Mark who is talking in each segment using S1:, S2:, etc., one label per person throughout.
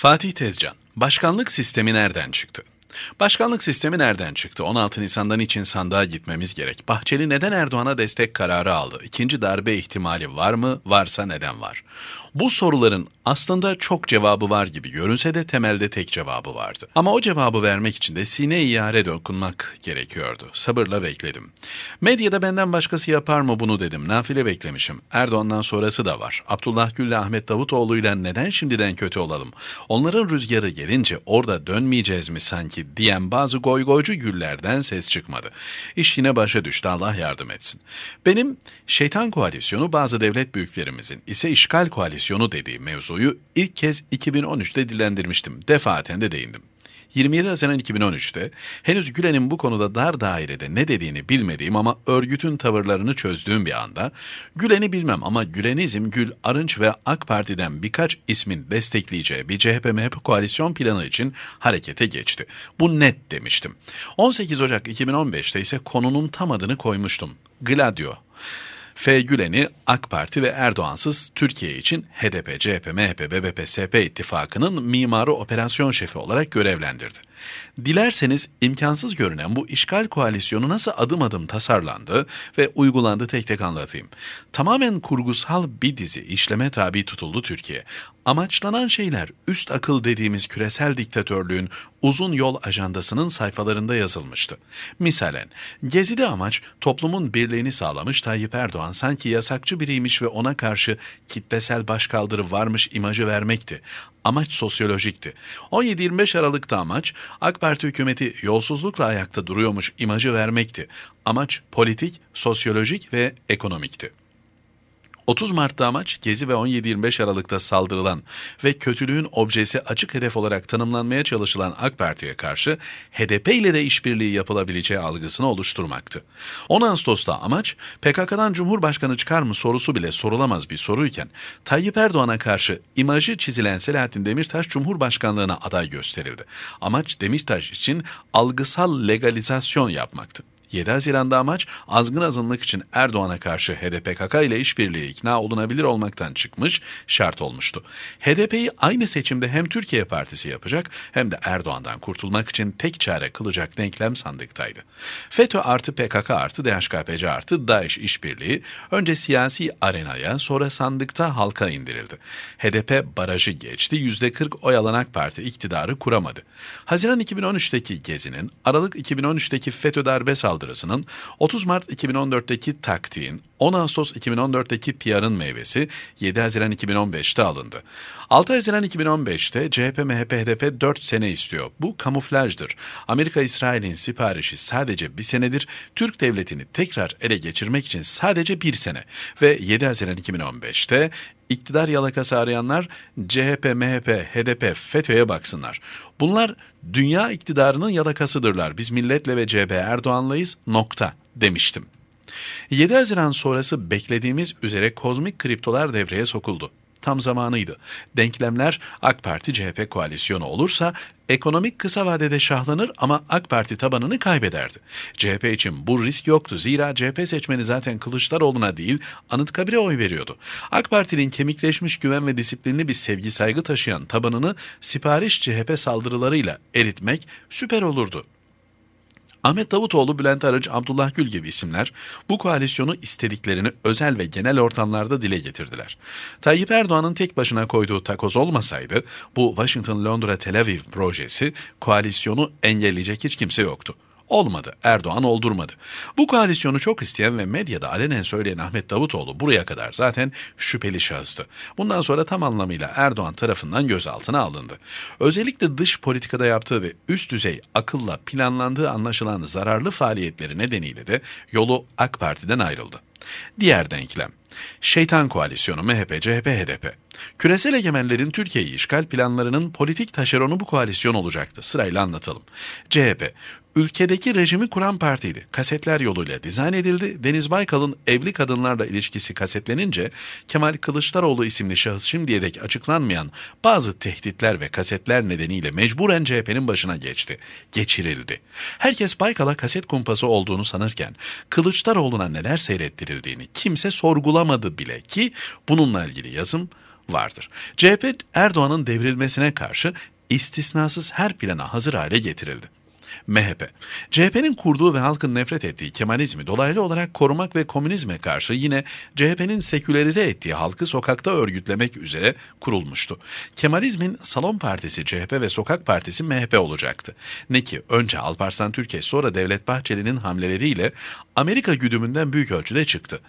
S1: Fatih Tezcan, başkanlık sistemi nereden çıktı? Başkanlık sistemi nereden çıktı? 16 Nisan'dan için sandığa gitmemiz gerek. Bahçeli neden Erdoğan'a destek kararı aldı? İkinci darbe ihtimali var mı? Varsa neden var? Bu soruların aslında çok cevabı var gibi görünse de temelde tek cevabı vardı. Ama o cevabı vermek için de sine iyare dokunmak gerekiyordu. Sabırla bekledim. Medyada benden başkası yapar mı bunu dedim. Nafile beklemişim. Erdoğan'dan sonrası da var. Abdullah Gül'le Ahmet Davutoğlu'yla neden şimdiden kötü olalım? Onların rüzgarı gelince orada dönmeyeceğiz mi sanki? ki diyen bazı goygoycu güllerden ses çıkmadı. İş yine başa düştü Allah yardım etsin. Benim şeytan koalisyonu bazı devlet büyüklerimizin ise işgal koalisyonu dediği mevzuyu ilk kez 2013'te dillendirmiştim. Defaten de değindim. 27 Haziran 2013'te henüz Gülen'in bu konuda dar dairede ne dediğini bilmediğim ama örgütün tavırlarını çözdüğüm bir anda Gülen'i bilmem ama Gülenizm, Gül Arınç ve AK Parti'den birkaç ismin destekleyeceği bir CHP-MHP koalisyon planı için harekete geçti. Bu net demiştim. 18 Ocak 2015'te ise konunun tam adını koymuştum. Gladio. F. Gülen'i AK Parti ve Erdoğansız Türkiye için HDP, CHP, MHP, BBP, SP ittifakının mimarı operasyon şefi olarak görevlendirdi. Dilerseniz imkansız görünen bu işgal koalisyonu nasıl adım adım tasarlandı ve uygulandı tek tek anlatayım. Tamamen kurgusal bir dizi işleme tabi tutuldu Türkiye. Amaçlanan şeyler üst akıl dediğimiz küresel diktatörlüğün uzun yol ajandasının sayfalarında yazılmıştı. Misalen, Gezi'de amaç toplumun birliğini sağlamış Tayyip Erdoğan sanki yasakçı biriymiş ve ona karşı kitlesel başkaldırı varmış imajı vermekti. Amaç sosyolojikti. 17-25 Aralık'ta amaç AK Parti hükümeti yolsuzlukla ayakta duruyormuş imajı vermekti. Amaç politik, sosyolojik ve ekonomikti. 30 Mart'ta amaç Gezi ve 17-25 Aralık'ta saldırılan ve kötülüğün objesi açık hedef olarak tanımlanmaya çalışılan AK Parti'ye karşı HDP ile de işbirliği yapılabileceği algısını oluşturmaktı. 10 Ağustos'ta amaç PKK'dan Cumhurbaşkanı çıkar mı sorusu bile sorulamaz bir soruyken Tayyip Erdoğan'a karşı imajı çizilen Selahattin Demirtaş Cumhurbaşkanlığına aday gösterildi. Amaç Demirtaş için algısal legalizasyon yapmaktı. 7 Haziran'da amaç azgın azınlık için Erdoğan'a karşı HDP-KK ile işbirliği ikna olunabilir olmaktan çıkmış şart olmuştu. HDP'yi aynı seçimde hem Türkiye Partisi yapacak hem de Erdoğan'dan kurtulmak için tek çare kılacak denklem sandıktaydı. FETÖ artı PKK artı DHKPC artı DAEŞ işbirliği önce siyasi arenaya sonra sandıkta halka indirildi. HDP barajı geçti, %40 oy alanak parti iktidarı kuramadı. Haziran 2013'teki Gezi'nin, Aralık 2013'teki FETÖ darbe saldırı saldırısının, 30 Mart 2014'teki taktiğin, 10 Ağustos 2014'teki PR'ın meyvesi 7 Haziran 2015'te alındı. 6 Haziran 2015'te CHP, MHP, HDP 4 sene istiyor. Bu kamuflajdır. Amerika İsrail'in siparişi sadece bir senedir. Türk devletini tekrar ele geçirmek için sadece bir sene. Ve 7 Haziran 2015'te iktidar yalakası arayanlar CHP, MHP, HDP, FETÖ'ye baksınlar. Bunlar dünya iktidarının yalakasıdırlar. Biz milletle ve CHP Erdoğan'layız nokta demiştim. 7 Haziran sonrası beklediğimiz üzere kozmik kriptolar devreye sokuldu tam zamanıydı. Denklemler AK Parti-CHP koalisyonu olursa ekonomik kısa vadede şahlanır ama AK Parti tabanını kaybederdi. CHP için bu risk yoktu. Zira CHP seçmeni zaten Kılıçdaroğlu'na değil Anıtkabir'e oy veriyordu. AK Parti'nin kemikleşmiş güven ve disiplinli bir sevgi saygı taşıyan tabanını sipariş CHP saldırılarıyla eritmek süper olurdu. Ahmet Davutoğlu, Bülent Arıcı, Abdullah Gül gibi isimler bu koalisyonu istediklerini özel ve genel ortamlarda dile getirdiler. Tayyip Erdoğan'ın tek başına koyduğu takoz olmasaydı bu Washington-Londra-Tel Aviv projesi koalisyonu engelleyecek hiç kimse yoktu. Olmadı. Erdoğan oldurmadı. Bu koalisyonu çok isteyen ve medyada alenen söyleyen Ahmet Davutoğlu buraya kadar zaten şüpheli şahıstı. Bundan sonra tam anlamıyla Erdoğan tarafından gözaltına alındı. Özellikle dış politikada yaptığı ve üst düzey akılla planlandığı anlaşılan zararlı faaliyetleri nedeniyle de yolu AK Parti'den ayrıldı. Diğer denklem. Şeytan Koalisyonu MHP, CHP, HDP. Küresel egemenlerin Türkiye'yi işgal planlarının politik taşeronu bu koalisyon olacaktı. Sırayla anlatalım. CHP, ülkedeki rejimi kuran partiydi. Kasetler yoluyla dizayn edildi. Deniz Baykal'ın evli kadınlarla ilişkisi kasetlenince Kemal Kılıçdaroğlu isimli şahıs şimdiye dek açıklanmayan bazı tehditler ve kasetler nedeniyle mecburen CHP'nin başına geçti. Geçirildi. Herkes Baykal'a kaset kumpası olduğunu sanırken Kılıçdaroğlu'na neler seyrettirildiğini kimse sorgulamadı bile ki bununla ilgili yazım vardır. CHP Erdoğan'ın devrilmesine karşı istisnasız her plana hazır hale getirildi. MHP. CHP'nin kurduğu ve halkın nefret ettiği Kemalizmi dolaylı olarak korumak ve komünizme karşı yine CHP'nin sekülerize ettiği halkı sokakta örgütlemek üzere kurulmuştu. Kemalizmin Salon Partisi CHP ve Sokak Partisi MHP olacaktı. Ne ki önce Alparslan Türkeş sonra Devlet Bahçeli'nin hamleleriyle Amerika güdümünden büyük ölçüde çıktı.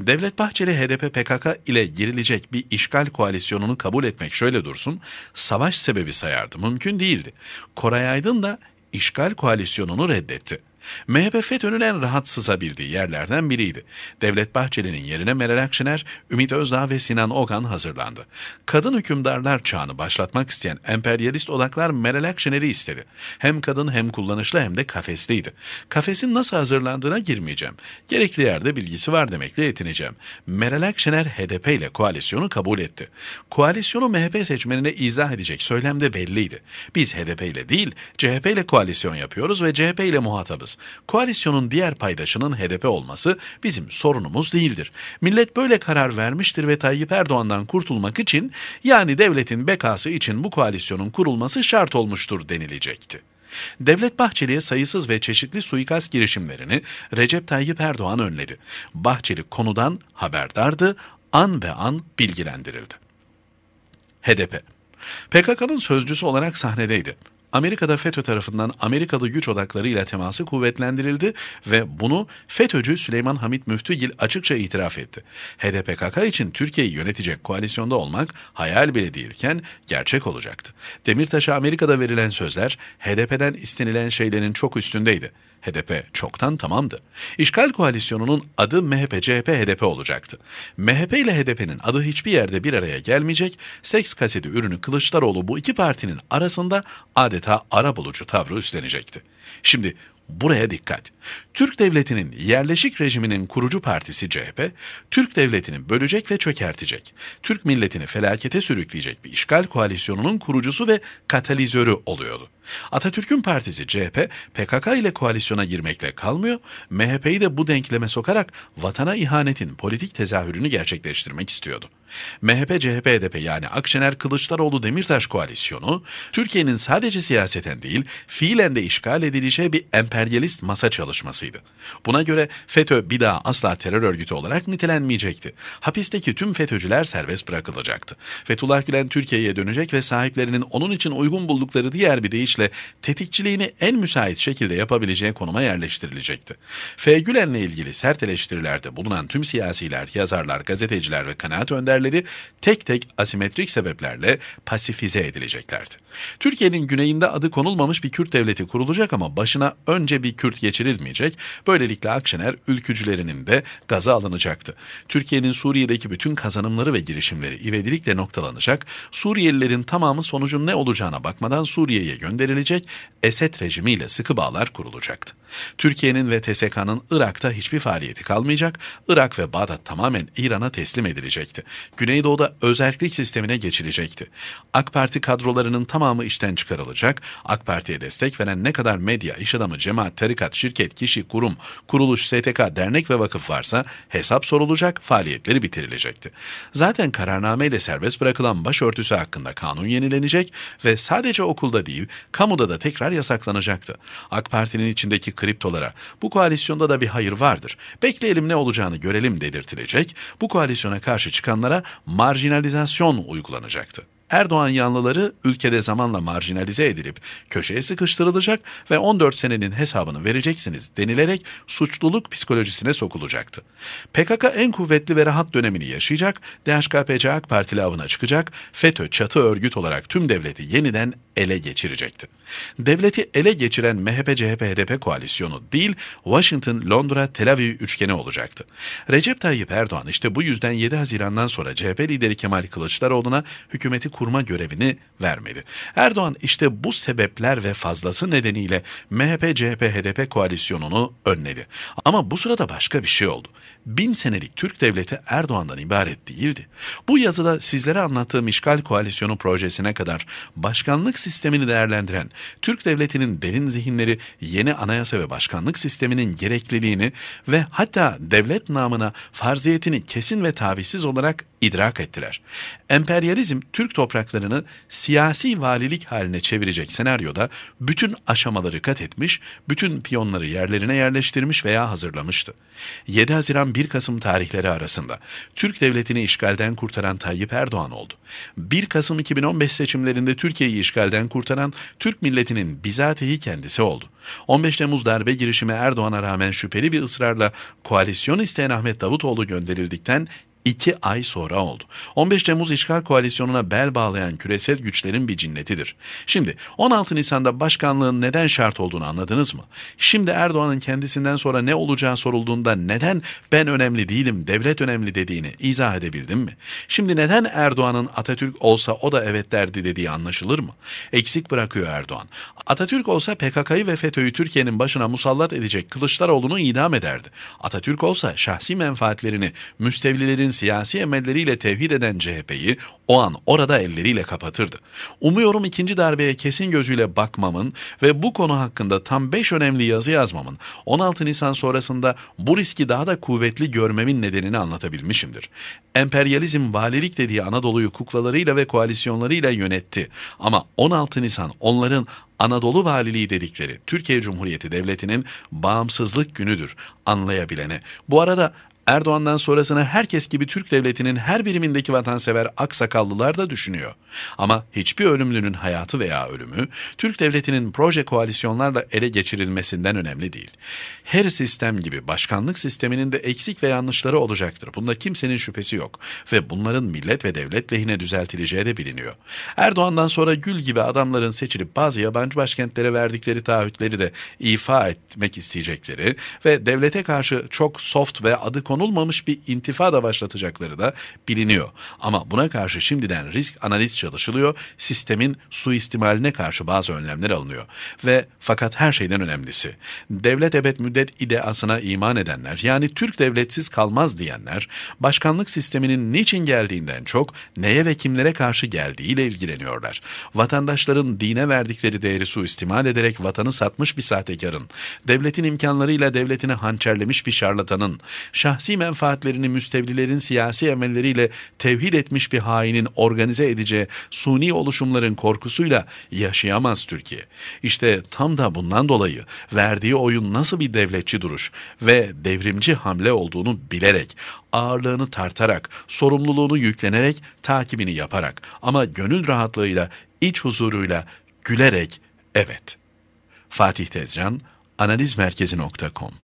S1: Devlet Bahçeli HDP PKK ile girilecek bir işgal koalisyonunu kabul etmek şöyle dursun, savaş sebebi sayardı. Mümkün değildi. Koray Aydın da işgal koalisyonunu reddetti. MHP FETÖ'nün en rahatsız bildiği yerlerden biriydi. Devlet Bahçeli'nin yerine Meral Akşener, Ümit Özdağ ve Sinan Ogan hazırlandı. Kadın hükümdarlar çağını başlatmak isteyen emperyalist odaklar Meral Akşener'i istedi. Hem kadın hem kullanışlı hem de kafesliydi. Kafesin nasıl hazırlandığına girmeyeceğim. Gerekli yerde bilgisi var demekle yetineceğim. Meral Akşener HDP ile koalisyonu kabul etti. Koalisyonu MHP seçmenine izah edecek söylemde belliydi. Biz HDP ile değil CHP ile koalisyon yapıyoruz ve CHP ile muhatabız. Koalisyonun diğer paydaşının HDP olması bizim sorunumuz değildir. Millet böyle karar vermiştir ve Tayyip Erdoğan'dan kurtulmak için yani devletin bekası için bu koalisyonun kurulması şart olmuştur denilecekti. Devlet Bahçeli'ye sayısız ve çeşitli suikast girişimlerini Recep Tayyip Erdoğan önledi. Bahçeli konudan haberdardı, an be an bilgilendirildi. HDP PKK'nın sözcüsü olarak sahnedeydi. Amerika'da FETÖ tarafından Amerikalı güç odakları ile teması kuvvetlendirildi ve bunu FETÖ'cü Süleyman Hamit Müftügil açıkça itiraf etti. HDPKK için Türkiye'yi yönetecek koalisyonda olmak hayal bile değilken gerçek olacaktı. Demirtaş'a Amerika'da verilen sözler HDP'den istenilen şeylerin çok üstündeydi. HDP çoktan tamamdı. İşgal koalisyonunun adı MHP, CHP, HDP olacaktı. MHP ile HDP'nin adı hiçbir yerde bir araya gelmeyecek, seks kaseti ürünü Kılıçdaroğlu bu iki partinin arasında adeta ara bulucu tavrı üstlenecekti. Şimdi Buraya dikkat. Türk Devleti'nin yerleşik rejiminin kurucu partisi CHP, Türk Devleti'ni bölecek ve çökertecek, Türk milletini felakete sürükleyecek bir işgal koalisyonunun kurucusu ve katalizörü oluyordu. Atatürk'ün partisi CHP, PKK ile koalisyona girmekle kalmıyor, MHP'yi de bu denkleme sokarak vatana ihanetin politik tezahürünü gerçekleştirmek istiyordu. MHP-CHP-HDP e yani Akşener-Kılıçdaroğlu-Demirtaş koalisyonu Türkiye'nin sadece siyaseten değil fiilen de işgal edileceği bir emperyalist masa çalışmasıydı. Buna göre FETÖ bir daha asla terör örgütü olarak nitelenmeyecekti. Hapisteki tüm FETÖ'cüler serbest bırakılacaktı. Fethullah Gülen Türkiye'ye dönecek ve sahiplerinin onun için uygun buldukları diğer bir deyişle tetikçiliğini en müsait şekilde yapabileceği konuma yerleştirilecekti. F. Gülen'le ilgili sert eleştirilerde bulunan tüm siyasiler, yazarlar, gazeteciler ve kanaat önder kriterleri tek tek asimetrik sebeplerle pasifize edileceklerdi. Türkiye'nin güneyinde adı konulmamış bir Kürt devleti kurulacak ama başına önce bir Kürt geçirilmeyecek. Böylelikle Akşener ülkücülerinin de gaza alınacaktı. Türkiye'nin Suriye'deki bütün kazanımları ve girişimleri ivedilikle noktalanacak. Suriyelilerin tamamı sonucun ne olacağına bakmadan Suriye'ye gönderilecek. Esed rejimiyle sıkı bağlar kurulacaktı. Türkiye'nin ve TSK'nın Irak'ta hiçbir faaliyeti kalmayacak. Irak ve Bağdat tamamen İran'a teslim edilecekti. Güneydoğu'da özellik sistemine geçilecekti. AK Parti kadrolarının tamamı işten çıkarılacak. AK Parti'ye destek veren ne kadar medya, iş adamı, cemaat, tarikat, şirket, kişi, kurum, kuruluş, STK, dernek ve vakıf varsa hesap sorulacak, faaliyetleri bitirilecekti. Zaten kararnameyle serbest bırakılan başörtüsü hakkında kanun yenilenecek ve sadece okulda değil, kamuda da tekrar yasaklanacaktı. AK Parti'nin içindeki kriptolara bu koalisyonda da bir hayır vardır. Bekleyelim ne olacağını görelim dedirtilecek. Bu koalisyona karşı çıkanlara olanlara marjinalizasyon uygulanacaktı. Erdoğan yanlıları ülkede zamanla marjinalize edilip köşeye sıkıştırılacak ve 14 senenin hesabını vereceksiniz denilerek suçluluk psikolojisine sokulacaktı. PKK en kuvvetli ve rahat dönemini yaşayacak, DHKPC AK Partili avına çıkacak, FETÖ çatı örgüt olarak tüm devleti yeniden ele geçirecekti. Devleti ele geçiren MHP-CHP-HDP koalisyonu değil, Washington-Londra-Tel Aviv üçgeni olacaktı. Recep Tayyip Erdoğan işte bu yüzden 7 Haziran'dan sonra CHP lideri Kemal Kılıçdaroğlu'na hükümeti kurma görevini vermedi. Erdoğan işte bu sebepler ve fazlası nedeniyle MHP-CHP-HDP koalisyonunu önledi. Ama bu sırada başka bir şey oldu. Bin senelik Türk devleti Erdoğan'dan ibaret değildi. Bu yazıda sizlere anlattığım işgal koalisyonu projesine kadar başkanlık sistemini değerlendiren Türk devletinin derin zihinleri yeni anayasa ve başkanlık sisteminin gerekliliğini ve hatta devlet namına farziyetini kesin ve tavizsiz olarak idrak ettiler. Emperyalizm Türk toplumunu topraklarını siyasi valilik haline çevirecek senaryoda bütün aşamaları kat etmiş, bütün piyonları yerlerine yerleştirmiş veya hazırlamıştı. 7 Haziran 1 Kasım tarihleri arasında Türk devletini işgalden kurtaran Tayyip Erdoğan oldu. 1 Kasım 2015 seçimlerinde Türkiye'yi işgalden kurtaran Türk milletinin bizatihi kendisi oldu. 15 Temmuz darbe girişimi Erdoğan'a rağmen şüpheli bir ısrarla koalisyon isteyen Ahmet Davutoğlu gönderildikten 2 ay sonra oldu. 15 Temmuz işgal koalisyonuna bel bağlayan küresel güçlerin bir cinnetidir. Şimdi 16 Nisan'da başkanlığın neden şart olduğunu anladınız mı? Şimdi Erdoğan'ın kendisinden sonra ne olacağı sorulduğunda neden ben önemli değilim, devlet önemli dediğini izah edebildim mi? Şimdi neden Erdoğan'ın Atatürk olsa o da evet derdi dediği anlaşılır mı? Eksik bırakıyor Erdoğan. Atatürk olsa PKK'yı ve FETÖ'yü Türkiye'nin başına musallat edecek Kılıçdaroğlu'nu idam ederdi. Atatürk olsa şahsi menfaatlerini müstevlilerin siyasi emelleriyle tevhid eden CHP'yi o an orada elleriyle kapatırdı. Umuyorum ikinci darbeye kesin gözüyle bakmamın ve bu konu hakkında tam 5 önemli yazı yazmamın 16 Nisan sonrasında bu riski daha da kuvvetli görmemin nedenini anlatabilmişimdir. Emperyalizm valilik dediği Anadolu'yu kuklalarıyla ve koalisyonlarıyla yönetti ama 16 Nisan onların Anadolu Valiliği dedikleri Türkiye Cumhuriyeti Devleti'nin bağımsızlık günüdür anlayabilene. Bu arada Erdoğan'dan sonrasını herkes gibi Türk devletinin her birimindeki vatansever aksakallılar da düşünüyor. Ama hiçbir ölümlünün hayatı veya ölümü Türk devletinin proje koalisyonlarla ele geçirilmesinden önemli değil. Her sistem gibi başkanlık sisteminin de eksik ve yanlışları olacaktır. Bunda kimsenin şüphesi yok ve bunların millet ve devlet lehine düzeltileceği de biliniyor. Erdoğan'dan sonra Gül gibi adamların seçilip bazı yabancı başkentlere verdikleri taahhütleri de ifa etmek isteyecekleri ve devlete karşı çok soft ve adı konu konulmamış bir intifada başlatacakları da biliniyor. Ama buna karşı şimdiden risk analiz çalışılıyor, sistemin suistimaline karşı bazı önlemler alınıyor. Ve fakat her şeyden önemlisi, devlet ebed müddet ideasına iman edenler, yani Türk devletsiz kalmaz diyenler, başkanlık sisteminin niçin geldiğinden çok neye ve kimlere karşı geldiğiyle ilgileniyorlar. Vatandaşların dine verdikleri değeri suistimal ederek vatanı satmış bir sahtekarın, devletin imkanlarıyla devletini hançerlemiş bir şarlatanın, şahsi şahsi menfaatlerini müstevlilerin siyasi emelleriyle tevhid etmiş bir hainin organize edeceği suni oluşumların korkusuyla yaşayamaz Türkiye. İşte tam da bundan dolayı verdiği oyun nasıl bir devletçi duruş ve devrimci hamle olduğunu bilerek ağırlığını tartarak, sorumluluğunu yüklenerek, takibini yaparak ama gönül rahatlığıyla, iç huzuruyla, gülerek evet. Fatih Tezcan, analizmerkezi.com